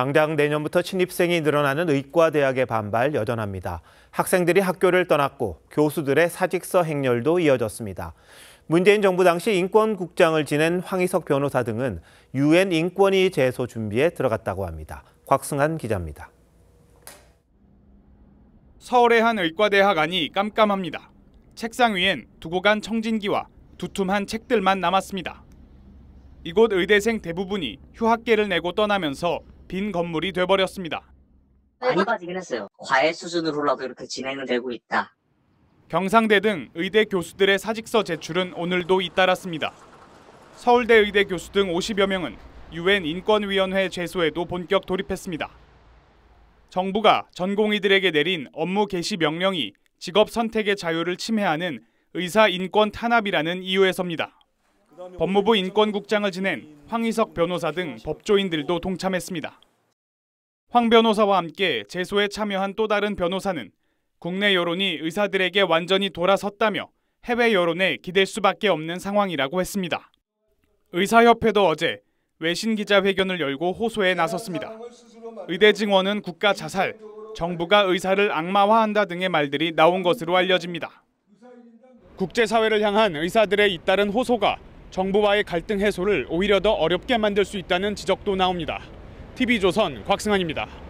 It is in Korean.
당장 내년부터 신입생이 늘어나는 의과대학의 반발 여전합니다. 학생들이 학교를 떠났고 교수들의 사직서 행렬도 이어졌습니다. 문재인 정부 당시 인권국장을 지낸 황희석 변호사 등은 유엔 인권위 제소 준비에 들어갔다고 합니다. 곽승한 기자입니다. 서울의 한 의과대학 안이 깜깜합니다. 책상 위엔 두고 간 청진기와 두툼한 책들만 남았습니다. 이곳 의대생 대부분이 휴학계를 내고 떠나면서 빈 건물이 돼버렸습니다. 많이 빠지긴 했어요. 과외 수준으로라도 이렇게 진행은 되고 있다. 경상대 등 의대 교수들의 사직서 제출은 오늘도 잇따랐습니다. 서울대 의대 교수 등 50여 명은 유엔 인권위원회 제소에도 본격 돌입했습니다. 정부가 전공의들에게 내린 업무 개시 명령이 직업 선택의 자유를 침해하는 의사 인권 탄압이라는 이유에서입니다. 법무부 인권국장을 지낸 황희석 변호사 등 법조인들도 동참했습니다. 황 변호사와 함께 재소에 참여한 또 다른 변호사는 국내 여론이 의사들에게 완전히 돌아섰다며 해외 여론에 기댈 수밖에 없는 상황이라고 했습니다. 의사협회도 어제 외신 기자회견을 열고 호소에 나섰습니다. 의대 증원은 국가 자살, 정부가 의사를 악마화한다 등의 말들이 나온 것으로 알려집니다. 국제사회를 향한 의사들의 잇따른 호소가 정부와의 갈등 해소를 오히려 더 어렵게 만들 수 있다는 지적도 나옵니다. TV조선 곽승환입니다.